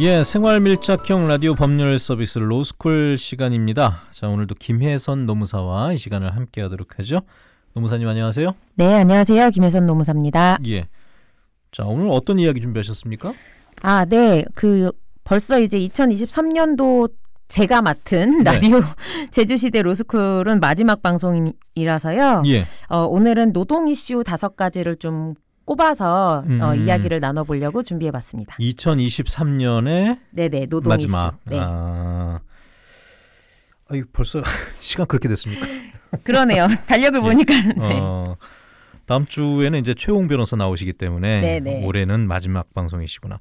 예, 생활 밀착형 라디오 법률 서비스 로스쿨 시간입니다. 자, 오늘도 김혜선 노무사와 이 시간을 함께 하도록 하죠. 노무사님 안녕하세요. 네, 안녕하세요. 김혜선 노무사입니다. 예. 자, 오늘 어떤 이야기 준비하셨습니까? 아, 네. 그 벌써 이제 2023년도 제가 맡은 네. 라디오 제주시대 로스쿨은 마지막 방송이라서요. 예. 어, 오늘은 노동 이슈 다섯 가지를 좀 꼽아서 어, 음. 어, 이야기를 나눠보려고 준비해봤습니다. 2023년에 네네 노동 마지막. 이슈. 네. 아, 아유 벌써 시간 그렇게 됐습니까? 그러네요. 달력을 예. 보니까. 어. 네. 어, 다음 주에는 이제 최홍 변호사 나오시기 때문에 네네. 올해는 마지막 방송이시구나.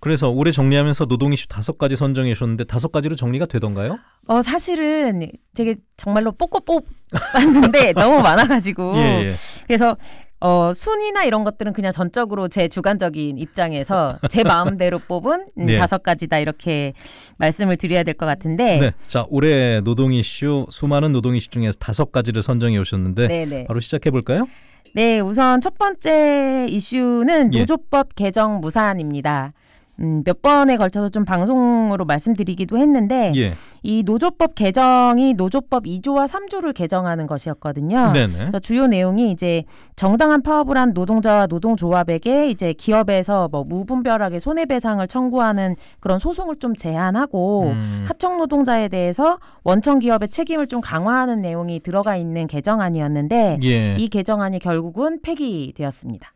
그래서 올해 정리하면서 노동 이슈 다섯 가지 선정해 주셨는데 다섯 가지로 정리가 되던가요? 어 사실은 되게 정말로 뽀뽀뽀 봤는데 너무 많아가지고 예, 예. 그래서 어, 순위나 이런 것들은 그냥 전적으로 제 주관적인 입장에서 제 마음대로 뽑은 음, 네. 다섯 가지다 이렇게 말씀을 드려야 될 것 같은데. 네. 자, 올해 노동 이슈 수많은 노동 이슈 중에서 다섯 가지를 선정해 오셨는데 네네. 네. 바로 시작해 볼까요? 네, 우선 첫 번째 이슈는 예. 노조법 예. 개정 무산입니다. 음, 몇 번에 걸쳐서 좀 방송으로 말씀드리기도 했는데 예. 이 노조법 개정이 노조법 2조와 3조를 개정하는 것이었거든요. 네네. 그래서 주요 내용이 이제 정당한 파업을 한 노동자와 노동조합에게 이제 기업에서 뭐 무분별하게 손해배상을 청구하는 그런 소송을 좀 제한하고 음. 하청 노동자에 대해서 원청 기업의 책임을 좀 강화하는 내용이 들어가 있는 개정안이었는데 예. 이 개정안이 결국은 폐기되었습니다.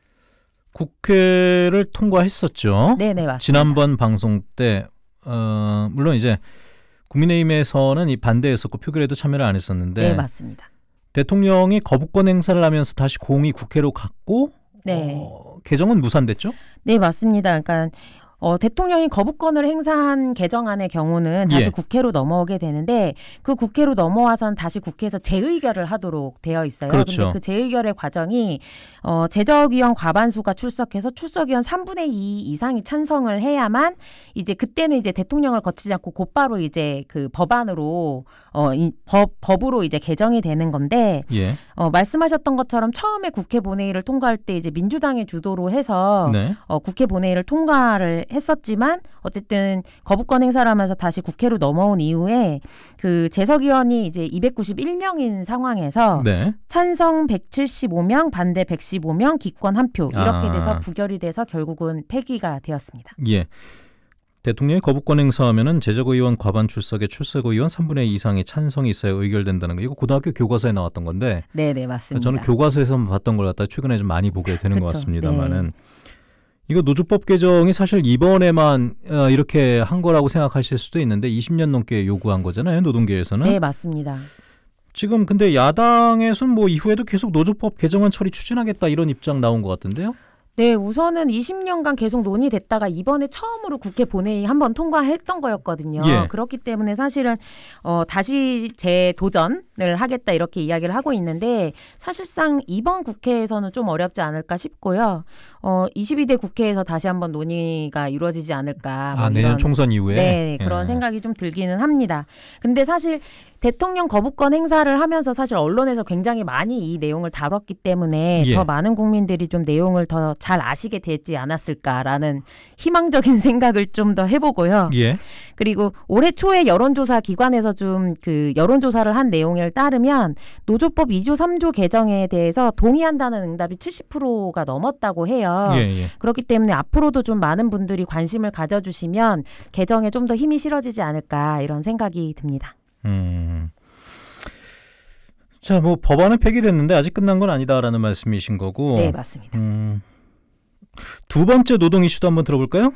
국회를 통과했었죠. 네네 네, 맞습니다. 지난번 방송 때 어, 물론 이제 국민의힘에서는 이 반대했었고 표결에도 참여를 안 했었는데 네 맞습니다. 대통령이 거부권 행사를 하면서 다시 공이 국회로 갔고 네. 어, 개정은 무산됐죠? 네 맞습니다. 그러니까 어, 대통령이 거부권을 행사한 개정안의 경우는 다시 예. 국회로 넘어오게 되는데 그 국회로 넘어와선 다시 국회에서 재의결을 하도록 되어 있어요. 그렇죠. 근데 그 재의결의 과정이 어, 제적위원 과반수가 출석해서 출석위원 3분의 2 이상이 찬성을 해야만 이제 그때는 이제 대통령을 거치지 않고 곧바로 이제 그 법안으로 어, 이, 법 법으로 이제 개정이 되는 건데 예. 어, 말씀하셨던 것처럼 처음에 국회 본회의를 통과할 때 이제 민주당의 주도로 해서 네. 어, 국회 본회의를 통과를 했었지만 어쨌든 거부권 행사하면서 다시 국회로 넘어온 이후에 그 재석 의원이 이제 291명인 상황에서 네. 찬성 175명, 반대 115명, 기권 한 표 이렇게 아. 돼서 부결이 돼서 결국은 폐기가 되었습니다. 예. 대통령이 거부권 행사하면은 재적 의원 과반 출석에 출석 의원 3분의 2이상의 찬성이 있어야 의결된다는 거. 이거 고등학교 교과서에 나왔던 건데. 네, 네, 맞습니다. 저는 교과서에서만 봤던 걸 갖다 가 최근에 좀 많이 보게 되는 그쵸, 것 같습니다만은 네. 이거 노조법 개정이 사실 이번에만 어, 이렇게 한 거라고 생각하실 수도 있는데 20년 넘게 요구한 거잖아요. 노동계에서는. 네, 맞습니다. 지금 근데 야당에서는 뭐 이후에도 계속 노조법 개정안 처리 추진하겠다 이런 입장 나온 것 같은데요. 네, 우선은 20년간 계속 논의됐다가 이번에 처음으로 국회 본회의 한번 통과했던 거였거든요. 예. 그렇기 때문에 사실은 어, 다시 재도전 을 하겠다 이렇게 이야기를 하고 있는데 사실상 이번 국회에서는 좀 어렵지 않을까 싶고요. 어 22대 국회에서 다시 한번 논의가 이루어지지 않을까. 뭐아 뭐 내년 총선 이후에 네 예. 그런 예. 생각이 좀 들기는 합니다. 근데 사실 대통령 거부권 행사를 하면서 사실 언론에서 굉장히 많이 이 내용을 다뤘기 때문에 예. 더 많은 국민들이 좀 내용을 더 잘 아시게 되지 않았을까라는 희망적인 생각을 좀 더 해보고요. 예. 그리고 올해 초에 여론조사 기관에서 좀 그 여론조사를 한 내용을 따르면 노조법 2조 3조 개정에 대해서 동의한다는 응답이 70%가 넘었다고 해요. 예, 예. 그렇기 때문에 앞으로도 좀 많은 분들이 관심을 가져주시면 개정에 좀 더 힘이 실어지지 않을까 이런 생각이 듭니다. 음. 자, 뭐 법안은 폐기됐는데 아직 끝난 건 아니다라는 말씀이신 거고. 네, 맞습니다. 음, 두 번째 노동 이슈도 한번 들어볼까요?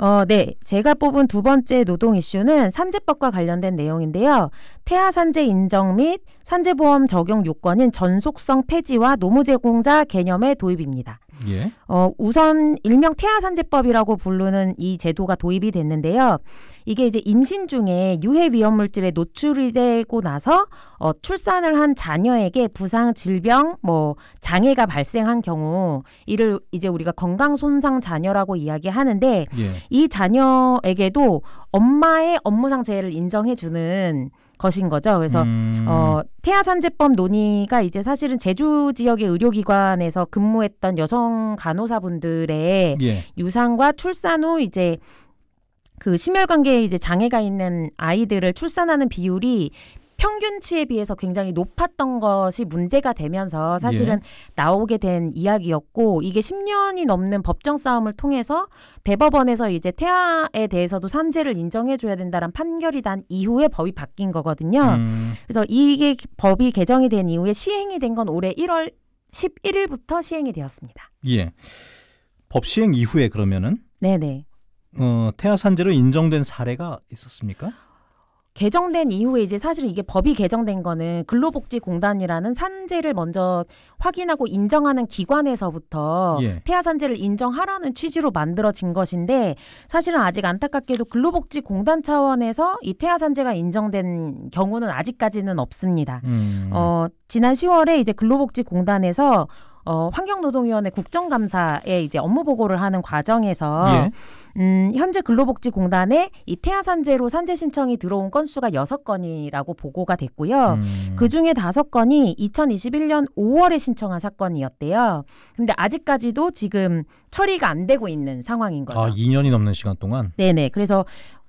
어, 네. 제가 뽑은 두 번째 노동 이슈는 산재법과 관련된 내용인데요. 태아 산재 인정 및 산재보험 적용 요건인 전속성 폐지와 노무 제공자 개념의 도입입니다. 예. 어, 우선 일명 태아산재법이라고 부르는 이 제도가 도입이 됐는데요. 이게 이제 임신 중에 유해 위험 물질에 노출이 되고 나서 어, 출산을 한 자녀에게 부상, 질병, 뭐 장애가 발생한 경우 이를 이제 우리가 건강 손상 자녀라고 이야기하는데 예. 이 자녀에게도 엄마의 업무상 재해를 인정해주는 것인 거죠. 그래서 음. 어, 태아 산재법 논의가 이제 사실은 제주 지역의 의료기관에서 근무했던 여성 간호사분들의 예. 유산과 출산 후 이제 그 심혈관계에 이제 장애가 있는 아이들을 출산하는 비율이 평균치에 비해서 굉장히 높았던 것이 문제가 되면서 사실은 예. 나오게 된 이야기였고 이게 10년이 넘는 법정 싸움을 통해서 대법원에서 이제 태아에 대해서도 산재를 인정해줘야 된다는 판결이 난 이후에 법이 바뀐 거거든요. 음. 그래서 이게 법이 개정이 된 이후에 시행이 된 건 올해 1월 11일부터 시행이 되었습니다. 예. 법 시행 이후에 그러면은 네네. 어, 태아 산재로 인정된 사례가 있었습니까? 개정된 이후에 이제 사실 이게 법이 개정된 거는 근로복지공단이라는 산재를 먼저 확인하고 인정하는 기관에서부터 예. 태아 산재를 인정하라는 취지로 만들어진 것인데 사실은 아직 안타깝게도 근로복지공단 차원에서 이 태아 산재가 인정된 경우는 아직까지는 없습니다. 음. 어, 지난 10월에 이제 근로복지공단에서 어, 환경노동위원회 국정감사에 이제 업무 보고를 하는 과정에서 예. 음, 현재 근로복지공단에 이 태아산재로 산재 신청이 들어온 건수가 여섯 건이라고 보고가 됐고요. 음. 그 중에 다섯 건이 2021년 5월에 신청한 사건이었대요. 근데 아직까지도 지금 처리가 안 되고 있는 상황인 거죠. 아, 2년이 넘는 시간 동안? 네네. 그래서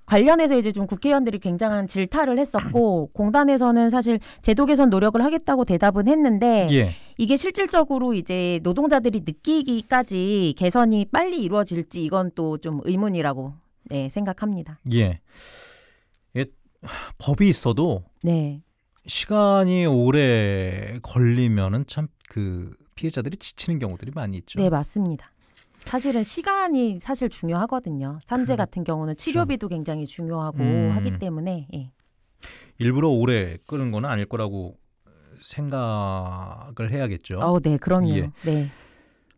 관련해서 이제 좀 국회의원들이 굉장한 질타를 했었고 공단에서는 사실 제도 개선 노력을 하겠다고 대답은 했는데 예. 이게 실질적으로 이제 노동자들이 느끼기까지 개선이 빨리 이루어질지 이건 또 좀 의문이라고 네, 생각합니다. 예. 예. 법이 있어도 네. 시간이 오래 걸리면은 참 그 피해자들이 지치는 경우들이 많이 있죠. 네, 맞습니다. 사실은 시간이 사실 중요하거든요. 산재 그렇죠. 같은 경우는 치료비도 굉장히 중요하고 음. 하기 때문에 예. 일부러 오래 끄는 건 아닐 거라고 생각을 해야겠죠. 어, 네, 그럼요. 예. 네.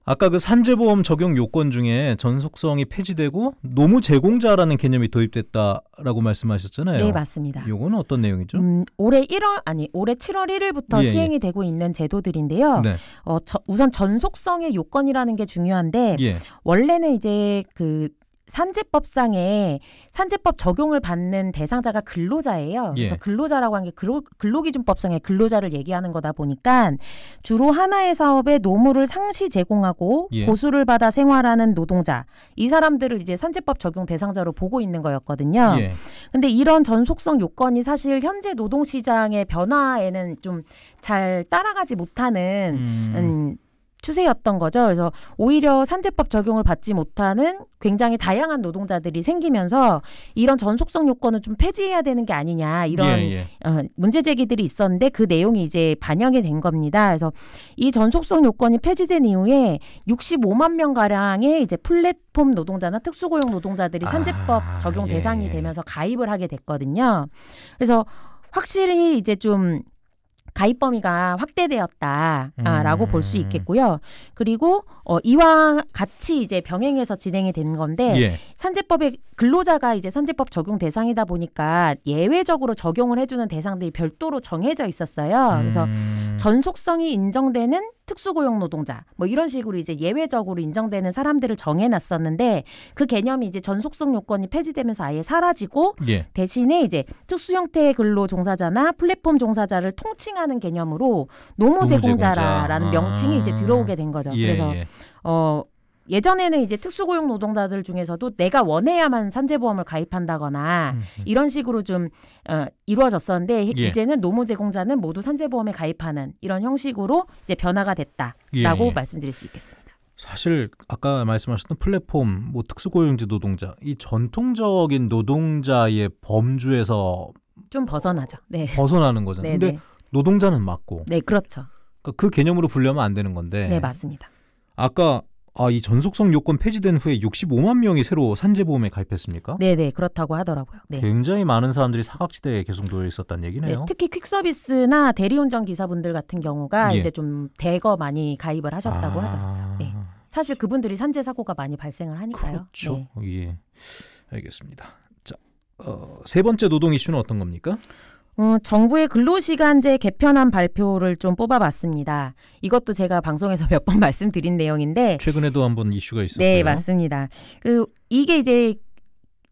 아까 그 산재보험 적용 요건 중에 전속성이 폐지되고 노무 제공자라는 개념이 도입됐다라고 말씀하셨잖아요. 네, 맞습니다. 요거는 어떤 내용이죠? 음, 올해 1월 아니 올해 7월 1일부터 예, 예, 시행이 예. 되고 있는 제도들인데요. 네. 어, 저, 우선 전속성의 요건이라는 게 중요한데 예. 원래는 이제 그 산재법상에 산재법 적용을 받는 대상자가 근로자예요. 예. 그래서 근로자라고 한 게 근로기준법상의 근로자를 얘기하는 거다 보니까 주로 하나의 사업에 노무를 상시 제공하고 예. 보수를 받아 생활하는 노동자 이 사람들을 이제 산재법 적용 대상자로 보고 있는 거였거든요. 예. 근데 이런 전속성 요건이 사실 현재 노동시장의 변화에는 좀 잘 따라가지 못하는 음. 음 추세였던 거죠. 그래서 오히려 산재법 적용을 받지 못하는 굉장히 다양한 노동자들이 생기면서 이런 전속성 요건을 좀 폐지해야 되는 게 아니냐 이런 예, 예. 어, 문제 제기들이 있었는데 그 내용이 이제 반영이 된 겁니다. 그래서 이 전속성 요건이 폐지된 이후에 65만 명 가량의 이제 플랫폼 노동자나 특수고용 노동자들이 아, 산재법 아, 적용 예, 대상이 예. 되면서 가입을 하게 됐거든요. 그래서 확실히 이제 좀 가입 범위가 확대되었다라고 음. 볼수 있겠고요. 그리고 어, 이와 같이 이제 병행해서 진행이 된 건데 예. 산재법의 근로자가 이제 산재법 적용 대상이다 보니까 예외적으로 적용을 해주는 대상들이 별도로 정해져 있었어요. 그래서 음. 전속성이 인정되는 특수고용 노동자 뭐 이런 식으로 이제 예외적으로 인정되는 사람들을 정해놨었는데 그 개념이 이제 전속성 요건이 폐지되면서 아예 사라지고 예. 대신에 이제 특수 형태의 근로 종사자나 플랫폼 종사자를 통칭하는 개념으로 노무 제공자라는 노무제공자. 명칭이 이제 들어오게 아. 된 거죠. 예, 그래서 예. 어 예전에는 이제 특수고용 노동자들 중에서도 내가 원해야만 산재보험을 가입한다거나 음, 음. 이런 식으로 좀 어, 이루어졌었는데 예. 이제는 노무 제공자는 모두 산재보험에 가입하는 이런 형식으로 이제 변화가 됐다라고 예. 말씀드릴 수 있겠습니다. 사실 아까 말씀하셨던 플랫폼, 뭐 특수고용직 노동자 이 전통적인 노동자의 범주에서 좀 벗어나죠. 네. 벗어나는 거잖아요. 네, 근데 네. 노동자는 맞고. 네, 그렇죠. 그러니까 그 개념으로 불려면 안 되는 건데. 네, 맞습니다. 아까 아, 이 전속성 요건 폐지된 후에 65만 명이 새로 산재보험에 가입했습니까? 네네 그렇다고 하더라고요. 네. 굉장히 많은 사람들이 사각지대에 계속 놓여 있었다는 얘기네요. 네, 특히 퀵서비스나 대리운전 기사분들 같은 경우가 예. 이제 좀 대거 많이 가입을 하셨다고 아... 하더라고요. 네. 사실 그분들이 산재 사고가 많이 발생을 하니까요. 그렇죠. 네. 예. 알겠습니다. 자, 어, 세 번째 노동 이슈는 어떤 겁니까? 어, 정부의 근로시간제 개편안 발표를 좀 뽑아봤습니다. 이것도 제가 방송에서 몇 번 말씀드린 내용인데 최근에도 한번 이슈가 있었어요. 네, 맞습니다. 그 이게 이제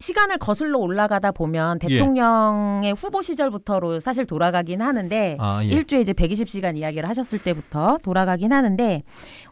시간을 거슬러 올라가다 보면 예. 대통령의 예. 후보 시절부터로 사실 돌아가긴 하는데 아, 예. 일주에 이제 120시간 이야기를 하셨을 때부터 돌아가긴 하는데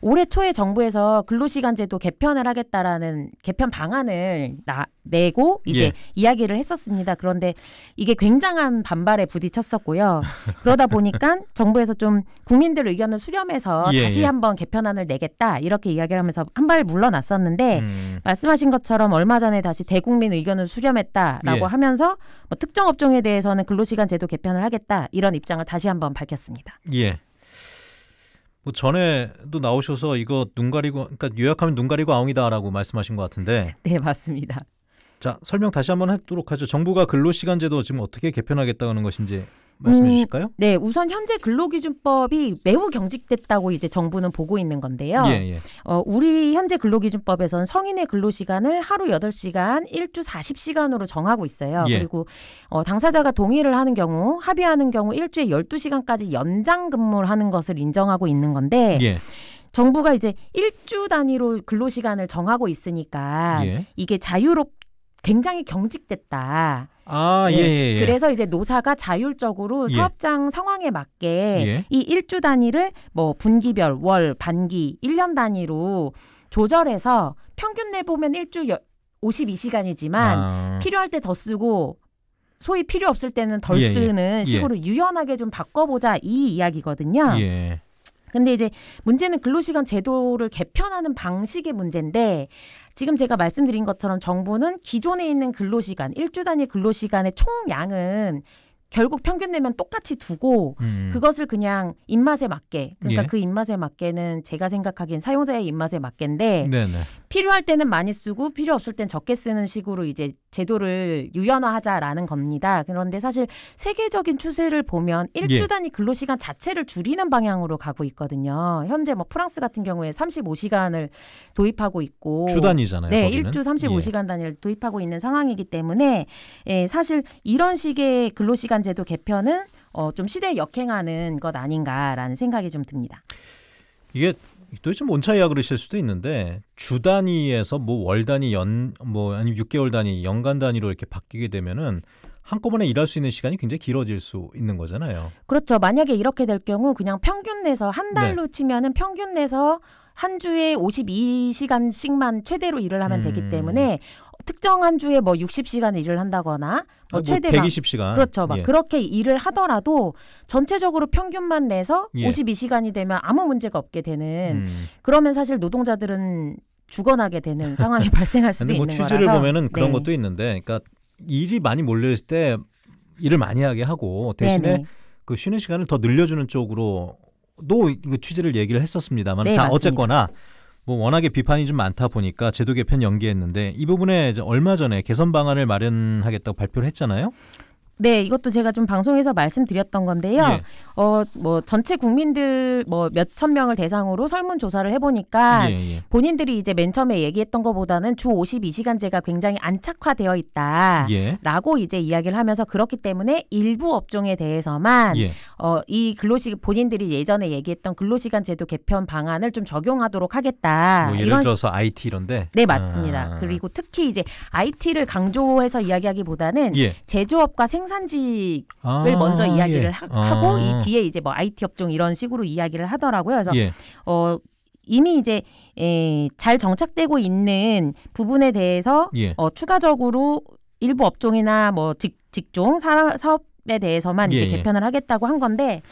올해 초에 정부에서 근로시간제도 개편을 하겠다라는 개편 방안을 나, 내고 이제 예. 이야기를 했었습니다. 그런데 이게 굉장한 반발에 부딪혔었고요. 그러다 보니까 정부에서 좀 국민들 의견을 수렴해서 예, 다시 예. 한번 개편안을 내겠다 이렇게 이야기를 하면서 한 발 물러났었는데 음. 말씀하신 것처럼 얼마 전에 다시 대국민 의 의견을 수렴했다라고 예. 하면서 뭐 특정 업종에 대해서는 근로시간 제도 개편을 하겠다 이런 입장을 다시 한번 밝혔습니다. 예. 뭐 전에도 나오셔서 이거 눈 가리고 그러니까 요약하면 눈 가리고 아웅이다라고 말씀하신 것 같은데. 네 맞습니다. 자 설명 다시 한번 하도록 하죠. 정부가 근로시간 제도 지금 어떻게 개편하겠다는 것인지 말씀해 주실까요? 네, 우선 현재 근로기준법이 매우 경직됐다고 이제 정부는 보고 있는 건데요. 예, 예. 어, 우리 현재 근로기준법에선 성인의 근로시간을 하루 8시간, 1주 40시간으로 정하고 있어요. 예. 그리고 어, 당사자가 동의를 하는 경우, 합의하는 경우 1주에 12시간까지 연장 근무를 하는 것을 인정하고 있는 건데 예. 정부가 이제 1주 단위로 근로시간을 정하고 있으니까 예. 이게 자유롭 굉장히 경직됐다. 아, 예, 네. 예, 예, 예. 그래서 이제 노사가 자율적으로 예. 사업장 상황에 맞게 예. 이 일주 단위를 뭐 분기별, 월, 반기, 일년 단위로 조절해서 평균 내보면 일주 여, 52시간이지만 아. 필요할 때 더 쓰고 소위 필요 없을 때는 덜 쓰는 식으로 유연하게 좀 바꿔보자 이 이야기거든요. 근데 이제 문제는 근로시간 제도를 개편하는 방식의 문제인데 지금 제가 말씀드린 것처럼 정부는 기존에 있는 근로시간, 일주 단위 근로시간의 총량은 결국 평균 내면 똑같이 두고 음. 그것을 그냥 입맛에 맞게 그러니까 예. 그 입맛에 맞게는 제가 생각하기엔 사용자의 입맛에 맞게인데 네네. 필요할 때는 많이 쓰고 필요 없을 땐 적게 쓰는 식으로 이제 제도를 유연화하자라는 겁니다. 그런데 사실 세계적인 추세를 보면 일주 예. 단위 근로 시간 자체를 줄이는 방향으로 가고 있거든요. 현재 뭐 프랑스 같은 경우에 35시간을 도입하고 있고 주 단위잖아요. 네, 일기는 1주 35시간 예. 단위를 도입하고 있는 상황이기 때문에 예, 사실 이런 식의 근로 시간 제도 개편은 어, 좀 시대에 역행하는 것 아닌가라는 생각이 좀 듭니다. 이게 도대체 뭔 차이야 그러실 수도 있는데 주 단위에서 뭐 월 단위 연 뭐 아니면 6개월 단위 연간 단위로 이렇게 바뀌게 되면은 한꺼번에 일할 수 있는 시간이 굉장히 길어질 수 있는 거잖아요. 그렇죠. 만약에 이렇게 될 경우 그냥 평균 내서 한 네. 달로 네. 치면은 평균 내서 한 주에 52시간씩만 최대로 일을 하면 음... 되기 때문에 특정한 주에 뭐 60시간 일을 한다거나 뭐 아, 최대 뭐 120시간 그렇죠. 막 예. 그렇게 일을 하더라도 전체적으로 평균만 내서 예. 52시간이 되면 아무 문제가 없게 되는 음. 그러면 사실 노동자들은 죽어나게 되는 상황이 발생할 수도 뭐 있는 거라서 취지를 보면은 그런 네. 것도 있는데 그러니까 일이 많이 몰려 있을 때 일을 많이 하게 하고 대신에 네네. 그 쉬는 시간을 더 늘려주는 쪽으로 도 이거 취지를 얘기를 했었습니다만 네, 자 맞습니다. 어쨌거나 뭐 워낙에 비판이 좀 많다 보니까 제도 개편 연기했는데 이 부분에 얼마 전에 개선 방안을 마련하겠다고 발표를 했잖아요. 네, 이것도 제가 좀 방송에서 말씀드렸던 건데요. 예. 어, 뭐 전체 국민들 뭐 몇천 명을 대상으로 설문 조사를 해 보니까 예, 예. 본인들이 이제 맨 처음에 얘기했던 것보다는 주 52시간제가 굉장히 안착화되어 있다라고 예. 이제 이야기를 하면서 그렇기 때문에 일부 업종에 대해서만 예. 어, 이 근로시 본인들이 예전에 얘기했던 근로시간 제도 개편 방안을 좀 적용하도록 하겠다. 뭐 예를 이런 들어서 IT 이런데. 네, 맞습니다. 아. 그리고 특히 이제 IT를 강조해서 이야기하기보다는 예. 제조업과 생 생산직을 아, 먼저 예. 이야기를 예. 하고 아. 이 뒤에 이제 뭐 IT 업종 이런 식으로 이야기를 하더라고요. 그래서 예. 어 이미 이제 에, 예, 잘 정착되고 있는 부분에 대해서 예. 어, 추가적으로 일부 업종이나 뭐 직, 직종 사, 사업에 대해서만 이제 예. 개편을 하겠다고 한 건데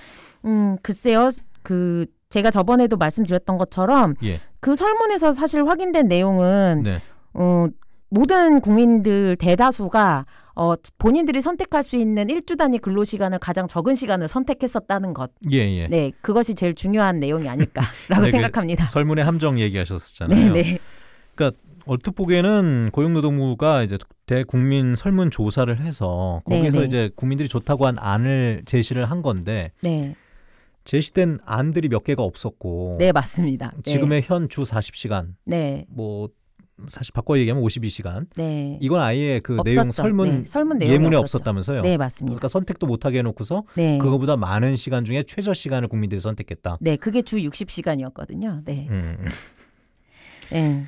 음 글쎄요 그 제가 저번에도 말씀드렸던 것처럼 그 설문에서 사실 확인된 내용은 네. 어, 모든 국민들 대다수가 어, 본인들이 선택할 수 있는 일주 단위 근로 시간을 가장 적은 시간을 선택했었다는 것. 예, 예. 네, 그것이 제일 중요한 내용이 아닐까라고 네, 그 생각합니다. 그 설문의 함정 얘기하셨었잖아요. 네, 네. 그러니까 얼핏 보기에는 고용노동부가 이제 대국민 설문 조사를 해서 거기서 네네. 이제 국민들이 좋다고 한 안을 제시를 한 건데 네. 제시된 안들이 몇 개가 없었고 네 맞습니다. 네. 지금의 네. 현주 40시간, 네. 뭐 사실 바꿔 얘기하면 52시간. 네. 이건 아예 그 없었죠. 내용 설문, 네. 설문 예문에 없었죠. 없었다면서요. 네, 맞습니다. 그러니까 선택도 못 하게 해 놓고서 네. 그거보다 많은 시간 중에 최저 시간을 국민들이 선택했다. 네, 그게 주 60시간이었거든요. 네. 음. 음. 네.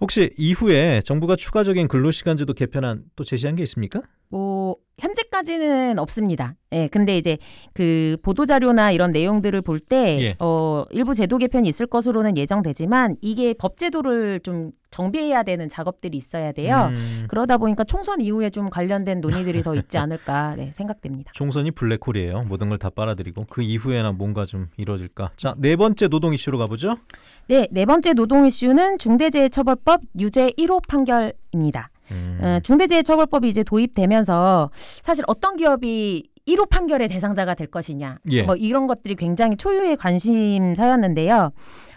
혹시 이후에 정부가 추가적인 근로시간제도 개편안 또 제시한 게 있습니까? 뭐 현재까지는 없습니다. 예, 근데 이제 그 보도자료나 이런 내용들을 볼 때, 예. 어, 일부 제도 개편이 있을 것으로는 예정되지만, 이게 법제도를 좀 정비해야 되는 작업들이 있어야 돼요. 음. 그러다 보니까 총선 이후에 좀 관련된 논의들이 더 있지 않을까 네, 생각됩니다. 총선이 블랙홀이에요. 모든 걸 다 빨아들이고 그 이후에나 뭔가 좀 이뤄질까. 자, 네 번째 노동 이슈로 가보죠. 네, 네 번째 노동 이슈는 중대재해처벌법 유죄 1호 판결입니다. 음. 어, 중대재해처벌법이 이제 도입되면서 사실 어떤 기업이 1호 판결의 대상자가 될 것이냐 예. 뭐 이런 것들이 굉장히 초유의 관심사였는데요.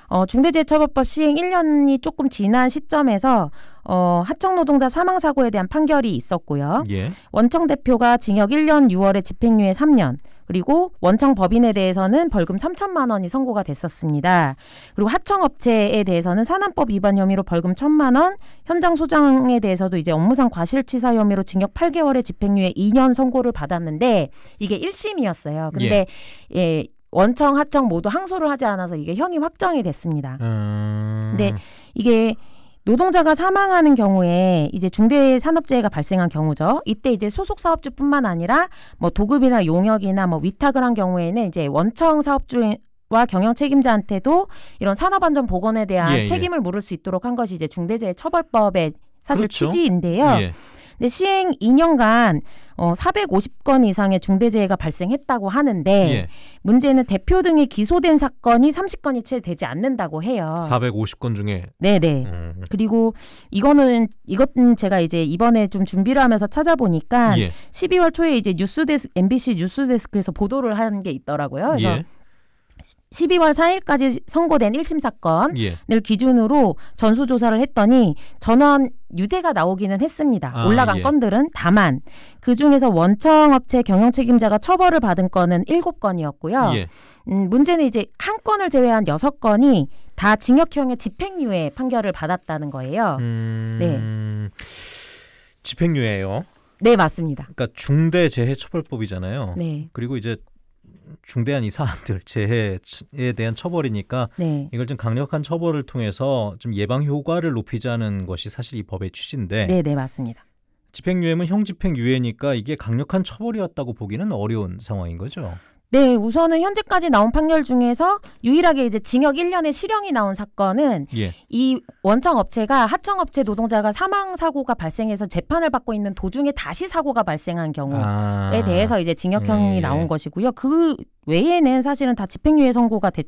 어, 중대재해처벌법 시행 1년이 조금 지난 시점에서 어, 하청 노동자 사망 사고에 대한 판결이 있었고요. 예. 원청 대표가 징역 1년 6월에 집행유예 3년, 그리고 원청 법인에 대해서는 벌금 3천만 원이 선고가 됐었습니다. 그리고 하청업체에 대해서는 산안법 위반 혐의로 벌금 1천만 원, 현장 소장에 대해서도 이제 업무상 과실치사 혐의로 징역 8개월의 집행유예 2년 선고를 받았는데 이게 1심이었어요. 예. 근데 예. 예 원청 하청 모두 항소를 하지 않아서 이게 형이 확정이 됐습니다. 음... 근데 이게 노동자가 사망하는 경우에 이제 중대 산업재해가 발생한 경우죠. 이때 이제 소속 사업주뿐만 아니라 뭐 도급이나 용역이나 뭐 위탁을 한 경우에는 이제 원청 사업주 와 경영 책임자한테도 이런 산업안전 보건에 대한 예, 예. 책임을 예. 물을 수 있도록 한 것이 이제 중대재해처벌법의 사실 그렇죠. 취지인데요. 예. 근데 시행 2년간 어 450건 이상의 중대재해가 발생했다고 하는데 예. 문제는 대표 등이 기소된 사건이 30건이 채 되지 않는다고 해요. 450건 중에 네네. 음. 그리고 이거는 이것은 제가 이제 이번에 좀 준비를 하면서 찾아보니까 예. 12월 초에 이제 뉴스데스 MBC 뉴스데스크에서 보도를 한 게 있더라고요. 그래서 예. 12월 4일까지 선고된 1심 사건을 예. 기준으로 전수 조사를 했더니 전원 유죄가 나오기는 했습니다. 아, 올라간 예. 건들은 다만 그 중에서 원청 업체 경영 책임자가 처벌을 받은 건은 7건이었고요. 예. 음, 문제는 이제 한 건을 제외한 6건이 다 징역형의 집행유예 판결을 받았다는 거예요. 음... 네. 집행유예요. 네, 맞습니다. 그러니까 중대재해처벌법이잖아요. 네. 그리고 이제 중대한 이 사안들 재해에 대한 처벌이니까 네. 이걸 좀 강력한 처벌을 통해서 좀 예방 효과를 높이자는 것이 사실 이 법의 취지인데 네, 네 맞습니다. 집행유예는 형집행유예니까 이게 강력한 처벌이었다고 보기는 어려운 상황인 거죠. 네, 우선은 현재까지 나온 판결 중에서 유일하게 이제 징역 1년의 실형이 나온 사건은 예. 이 원청 업체가 하청 업체 노동자가 사망 사고가 발생해서 재판을 받고 있는 도중에 다시 사고가 발생한 경우에 아. 대해서 이제 징역형이 예. 예. 나온 것이고요. 그 외에는 사실은 다 집행유예 선고가 됐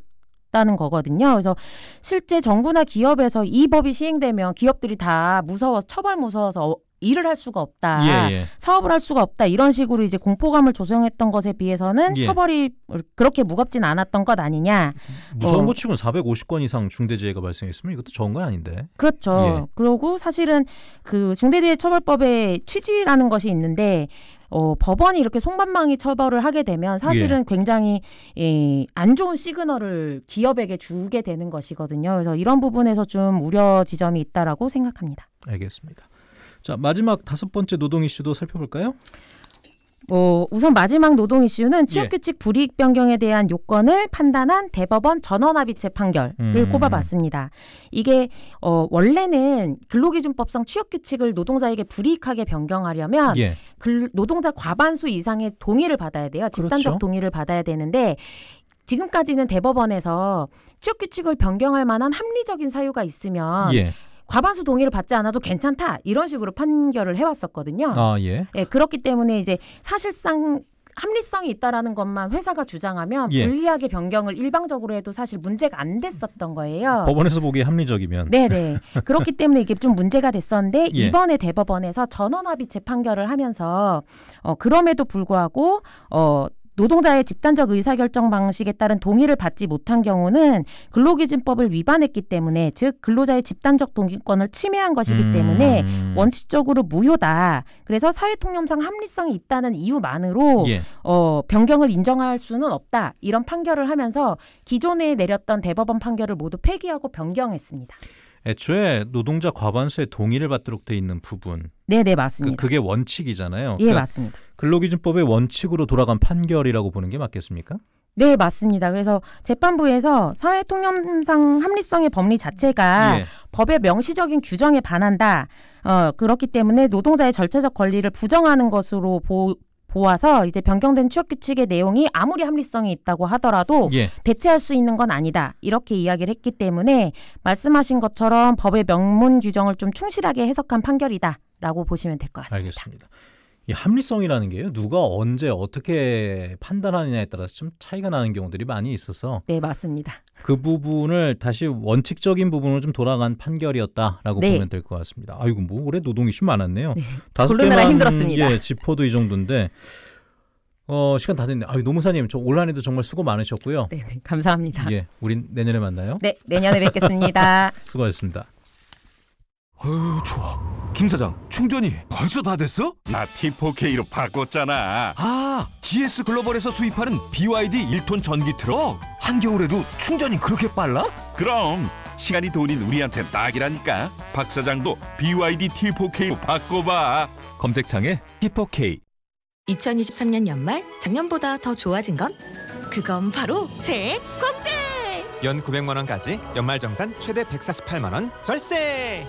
다는 거거든요. 그래서 실제 정부나 기업에서 이 법이 시행되면 기업들이 다무서워 처벌 무서워서 어, 일을 할 수가 없다, 예, 예. 사업을 할 수가 없다 이런 식으로 이제 공포감을 조성했던 것에 비해서는 예. 처벌이 그렇게 무겁진 않았던 것 아니냐. 무서운 어, 것치고 450건 이상 중대재해가 발생했으면 이것도 적은 건 아닌데. 그렇죠. 예. 그리고 사실은 그 중대재해처벌법의 취지라는 것이 있는데 어, 법원이 이렇게 송반망이 처벌을 하게 되면 사실은 예. 굉장히 예, 안 좋은 시그널을 기업에게 주게 되는 것이거든요. 그래서 이런 부분에서 좀 우려 지점이 있다라고 생각합니다. 알겠습니다. 자 마지막 다섯 번째 노동 이슈도 살펴볼까요? 뭐 우선 마지막 노동 이슈는 예. 취업규칙 불이익 변경에 대한 요건을 판단한 대법원 전원합의체 판결을 음. 꼽아봤습니다. 이게 어 원래는 근로기준법상 취업규칙을 노동자에게 불이익하게 변경하려면 예. 근, 노동자 과반수 이상의 동의를 받아야 돼요. 집단적 그렇죠. 동의를 받아야 되는데 지금까지는 대법원에서 취업규칙을 변경할 만한 합리적인 사유가 있으면. 예. 과반수 동의를 받지 않아도 괜찮다 이런 식으로 판결을 해왔었거든요. 아 예. 예 그렇기 때문에 이제 사실상 합리성이 있다라는 것만 회사가 주장하면 예. 불리하게 변경을 일방적으로 해도 사실 문제가 안 됐었던 거예요. 법원에서 보기에 합리적이면. 네네. 네. 그렇기 때문에 이게 좀 문제가 됐었는데 예. 이번에 대법원에서 전원합의체 판결을 하면서 어, 그럼에도 불구하고 어, 노동자의 집단적 의사결정 방식에 따른 동의를 받지 못한 경우는 근로기준법을 위반했기 때문에 즉 근로자의 집단적 동의권을 침해한 것이기 음. 때문에 원칙적으로 무효다. 그래서 사회통념상 합리성이 있다는 이유만으로 예. 어, 변경을 인정할 수는 없다. 이런 판결을 하면서 기존에 내렸던 대법원 판결을 모두 폐기하고 변경했습니다. 애초에 노동자 과반수의 동의를 받도록 돼 있는 부분. 네, 네 맞습니다. 그, 그러니까 게 원칙이잖아요. 예, 그러니까 맞습니다. 근로기준법의 원칙으로 돌아간 판결이라고 보는 게 맞겠습니까? 네, 맞습니다. 그래서 재판부에서 사회통념상 합리성의 법리 자체가 예. 법의 명시적인 규정에 반한다. 어, 그렇기 때문에 노동자의 절차적 권리를 부정하는 것으로 보, 보아서 이제 변경된 취업 규칙의 내용이 아무리 합리성이 있다고 하더라도 예. 대체할 수 있는 건 아니다 이렇게 이야기를 했기 때문에 말씀하신 것처럼 법의 명문 규정을 좀 충실하게 해석한 판결이다라고 보시면 될 것 같습니다. 알겠습니다. 이 합리성이라는 게요. 누가 언제 어떻게 판단하느냐에 따라서 좀 차이가 나는 경우들이 많이 있어서 네, 맞습니다. 그 부분을 다시 원칙적인 부분으로 좀 돌아간 판결이었다라고 네. 보면 될 것 같습니다. 아이고 뭐 올해 노동 이슈 많았네요. 네. 다섯 개만 힘들었습니다. 예, 짚어도 이 정도인데 어, 시간 다 됐네. 아, 노무사님, 저올 한해도 정말 수고 많으셨고요. 네, 네, 감사합니다. 예, 우린 내년에 만나요. 네, 내년에 뵙겠습니다. 수고하셨습니다. 아유, 좋아. 김 사장, 충전이 벌써 다 됐어? 나 T4K로 바꿨잖아. 아, GS 글로벌에서 수입하는 BYD 1톤 전기 트럭? 한겨울에도 충전이 그렇게 빨라? 그럼 시간이 돈인 우리한테 낙이라니까. 박 사장도 BYD T4K로 바꿔봐. 검색창에 T4K. 2023년 연말 작년보다 더 좋아진 건? 그건 바로 세액 공제! 연 900만 원까지 연말 정산 최대 148만 원 절세.